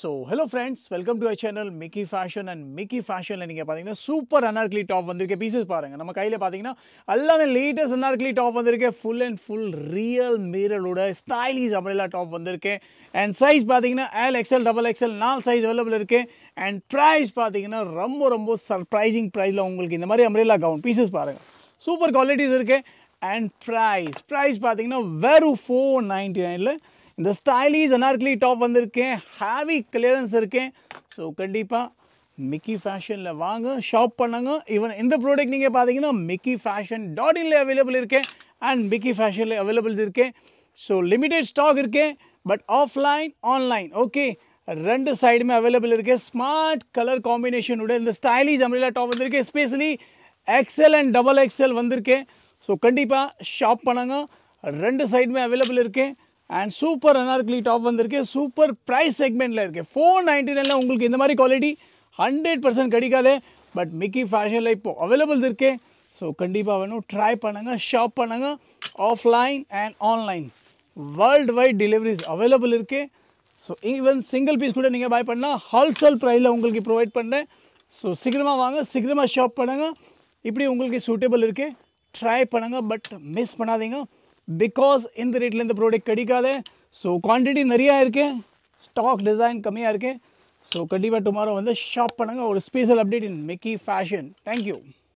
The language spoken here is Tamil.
so hello friends welcome to a channel Mickey fashion and Mickey ஃபேஷனில் நீங்கள் பார்த்தீங்கன்னா சூப்பர் அனார்கலி டாப் வந்திருக்கு பீசஸ் பாருங்கள் நம்ம கையில் பார்த்தீங்கன்னா எல்லாமே லேட்டஸ்ட் அனார்கலி டாப் வந்திருக்கு ஃபுல் அண்ட் ஃபுல் ரியல் மீரலோட ஸ்டைலிஸ் அமரேலா டாப் வந்திருக்கு அண்ட் சைஸ் பார்த்தீங்கன்னா எல் எக்ஸ்எல் டபுள் எக்ஸ்எல் நாலு சைஸ் அவைலபிள் இருக்குது அண்ட் ப்ரைஸ் பார்த்தீங்கன்னா ரொம்ப ரொம்ப சர்ப்ரைசிங் ப்ரைஸில் உங்களுக்கு இந்த மாதிரி அம்ரேலா கவுன் பீசஸ் பாருங்கள் சூப்பர் குவாலிட்டிஸ் இருக்குது அண்ட் ப்ரைஸ் ப்ரைஸ் பார்த்தீங்கன்னா வெறும் ஃபோர் நைன்ட்டி நைனில் இந்த ஸ்டைலிஷ் அனார்கலி டாப் வந்திருக்கேன் ஹாவி கிளியரன்ஸ் இருக்கேன் ஸோ கண்டிப்பாக மிக்கி ஃபேஷனில் வாங்க ஷாப் பண்ணுங்க ஈவன் இந்த ப்ராடக்ட் நீங்கள் பார்த்தீங்கன்னா மிக்கி ஃபேஷன் டாட் இன்ல அவைலபிள் இருக்கேன் அண்ட் மிக்கி ஃபேஷனில் அவைலபிள் இருக்கேன் ஸோ லிமிடெட் ஸ்டாக் இருக்கேன் பட் ஆஃப்லைன் ஆன்லைன் ஓகே ரெண்டு சைடுமே அவைலபிள் இருக்குது ஸ்மார்ட் கலர் காம்பினேஷனோட இந்த ஸ்டைலீஸ் அம்ரிலா டாப் வந்திருக்கு especially XL and double XL வந்திருக்கேன் ஸோ கண்டிப்பாக ஷாப் பண்ணுங்க ரெண்டு சைடுமே அவைலபிள் இருக்கேன் அண்ட் சூப்பர் அனார்கலி டாப் வந்திருக்கு சூப்பர் ப்ரைஸ் செக்மெண்ட்டில் இருக்குது ஃபோர் நைன்டி நைனில் உங்களுக்கு இந்த மாதிரி குவாலிட்டி ஹண்ட்ரட் பர்சன்ட் கிடைக்காது பட் மிக்கி ஃபேஷனில் இப்போது அவைலபிள் இருக்குது ஸோ கண்டிப்பாக வேணும் ட்ரை பண்ணுங்கள் ஷாப் பண்ணுங்கள் offline and online world wide deliveries available இருக்குது ஸோ ஈவன் சிங்கிள் பீஸ் கூட நீங்கள் பாய் பண்ணால் ஹோல்சேல் ப்ரைஸில் உங்களுக்கு ப்ரொவைட் பண்ணுறேன் ஸோ சீக்கிரமாக வாங்க சீக்கிரமாக ஷாப் பண்ணுங்கள் இப்படி உங்களுக்கு சூட்டபிள் இருக்குது ட்ரை பண்ணுங்கள் பட் மிஸ் பண்ணாதீங்க பிகாஸ் இந்த ரேட்டில் இந்த ப்ராடக்ட் கிடைக்காது ஸோ குவான்டிட்டி நிறையா இருக்குது ஸ்டாக் டிசைன் கம்மியாக இருக்குது ஸோ கண்டிப்பாக டுமாரோ வந்து ஷாப் பண்ணுங்கள் ஒரு special update in Mickey fashion thank you